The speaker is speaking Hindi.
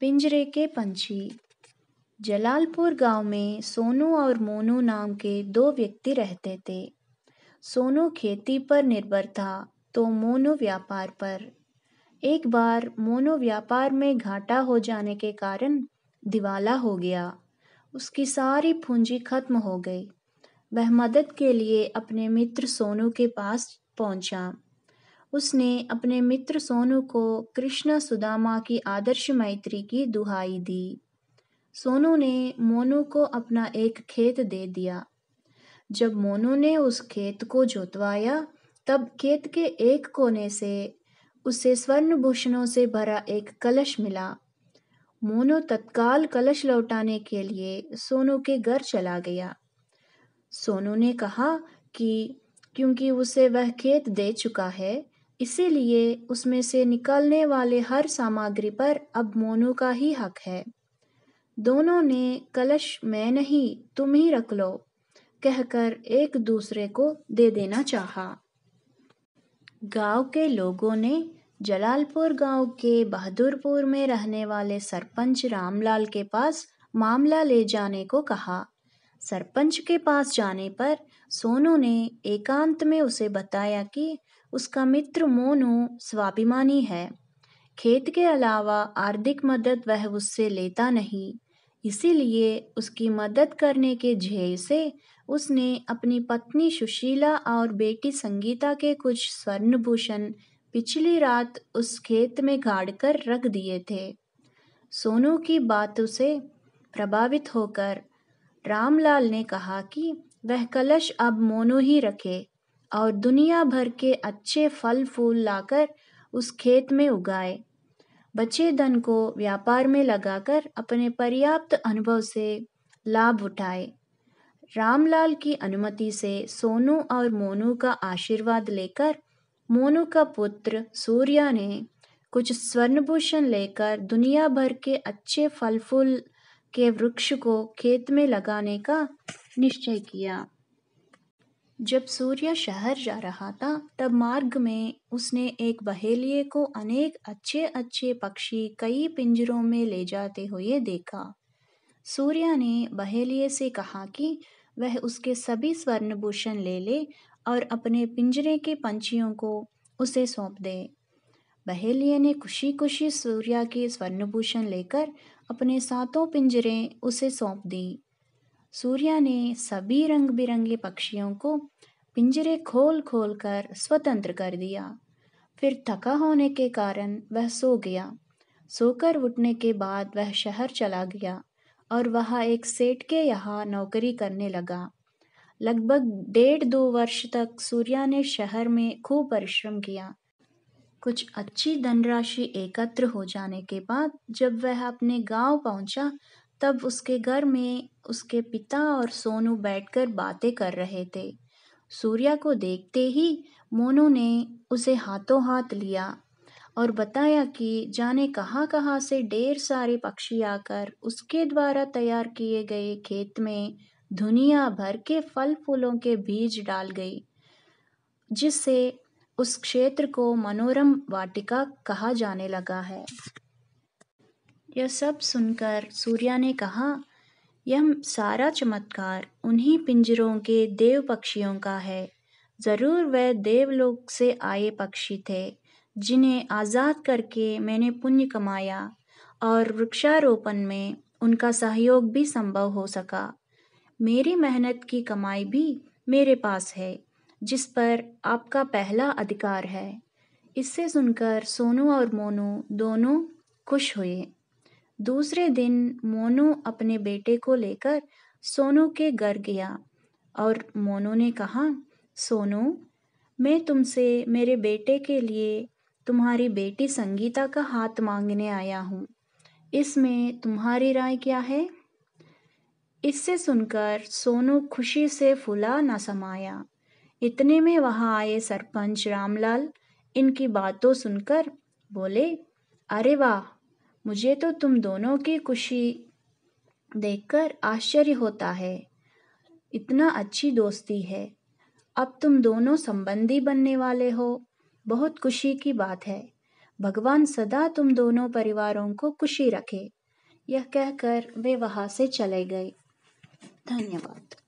पिंजरे के पंछी जलालपुर गांव में सोनू और मोनू नाम के दो व्यक्ति रहते थे सोनू खेती पर निर्भर था तो मोनू व्यापार पर एक बार मोनू व्यापार में घाटा हो जाने के कारण दिवाला हो गया उसकी सारी पूंजी खत्म हो गई वह मदद के लिए अपने मित्र सोनू के पास पहुंचा उसने अपने मित्र सोनू को कृष्ण सुदामा की आदर्श मैत्री की दुहाई दी सोनू ने मोनू को अपना एक खेत दे दिया जब मोनू ने उस खेत को जोतवाया तब खेत के एक कोने से उसे स्वर्ण भूषणों से भरा एक कलश मिला मोनू तत्काल कलश लौटाने के लिए सोनू के घर चला गया सोनू ने कहा कि क्योंकि उसे वह खेत दे चुका है इसीलिए उसमें से निकलने वाले हर सामग्री पर अब मोनू का ही हक है दोनों ने कलश मैं नहीं तुम ही रख लो कहकर एक दूसरे को दे देना चाहा। गांव के लोगों ने जलालपुर गांव के बहादुरपुर में रहने वाले सरपंच रामलाल के पास मामला ले जाने को कहा सरपंच के पास जाने पर सोनू ने एकांत में उसे बताया कि उसका मित्र मोनू स्वाभिमानी है खेत के अलावा आर्थिक मदद वह उससे लेता नहीं इसीलिए उसकी मदद करने के ध्येय से उसने अपनी पत्नी सुशीला और बेटी संगीता के कुछ स्वर्णभूषण पिछली रात उस खेत में गाड़ कर रख दिए थे सोनू की बातों से प्रभावित होकर रामलाल ने कहा कि वह कलश अब मोनू ही रखे और दुनिया भर के अच्छे फल फूल लाकर उस खेत में उगाए बचे धन को व्यापार में लगाकर अपने पर्याप्त अनुभव से लाभ उठाए रामलाल की अनुमति से सोनू और मोनू का आशीर्वाद लेकर मोनू का पुत्र सूर्या ने कुछ स्वर्णभूषण लेकर दुनिया भर के अच्छे फल फूल के वृक्ष को खेत में लगाने का निश्चय किया जब सूर्य शहर जा रहा था तब मार्ग में उसने एक बहेलिए को अनेक अच्छे अच्छे पक्षी कई पिंजरों में ले जाते हुए देखा सूर्या ने बहेलिए से कहा कि वह उसके सभी स्वर्णभूषण ले ले और अपने पिंजरे के पंछियों को उसे सौंप दे बहेलिए ने खुशी खुशी सूर्या के स्वर्णभूषण लेकर अपने सातों पिंजरे उसे सौंप दी सूर्या ने सभी रंग बिरंगे पक्षियों को पिंजरे खोल खोल कर स्वतंत्र कर दिया फिर थका होने के कारण वह सो गया सोकर उठने के बाद वह शहर चला गया और वह एक सेठ के यहाँ नौकरी करने लगा लगभग डेढ़ दो वर्ष तक सूर्या ने शहर में खूब परिश्रम किया कुछ अच्छी धनराशि एकत्र हो जाने के बाद जब वह अपने गांव पहुंचा तब उसके घर में उसके पिता और सोनू बैठकर बातें कर रहे थे सूर्या को देखते ही मोनू ने उसे हाथों हाथ लिया और बताया कि जाने कहाँ कहाँ से ढेर सारे पक्षी आकर उसके द्वारा तैयार किए गए खेत में दुनिया भर के फल फूलों के बीज डाल गई जिससे उस क्षेत्र को मनोरम वाटिका कहा जाने लगा है यह सब सुनकर सूर्या ने कहा यह सारा चमत्कार उन्हीं पिंजरों के देव पक्षियों का है ज़रूर वह देवलोक से आए पक्षी थे जिन्हें आज़ाद करके मैंने पुण्य कमाया और वृक्षारोपण में उनका सहयोग भी संभव हो सका मेरी मेहनत की कमाई भी मेरे पास है जिस पर आपका पहला अधिकार है इससे सुनकर सोनू और मोनू दोनों खुश हुए दूसरे दिन मोनू अपने बेटे को लेकर सोनू के घर गया और मोनू ने कहा सोनू मैं तुमसे मेरे बेटे के लिए तुम्हारी बेटी संगीता का हाथ मांगने आया हूँ इसमें तुम्हारी राय क्या है इससे सुनकर सोनू खुशी से फूला न समाया इतने में वहाँ आए सरपंच रामलाल इनकी बातों सुनकर बोले अरे वाह मुझे तो तुम दोनों की खुशी देखकर आश्चर्य होता है इतना अच्छी दोस्ती है अब तुम दोनों संबंधी बनने वाले हो बहुत खुशी की बात है भगवान सदा तुम दोनों परिवारों को खुशी रखे यह कहकर वे वहाँ से चले गए धन्यवाद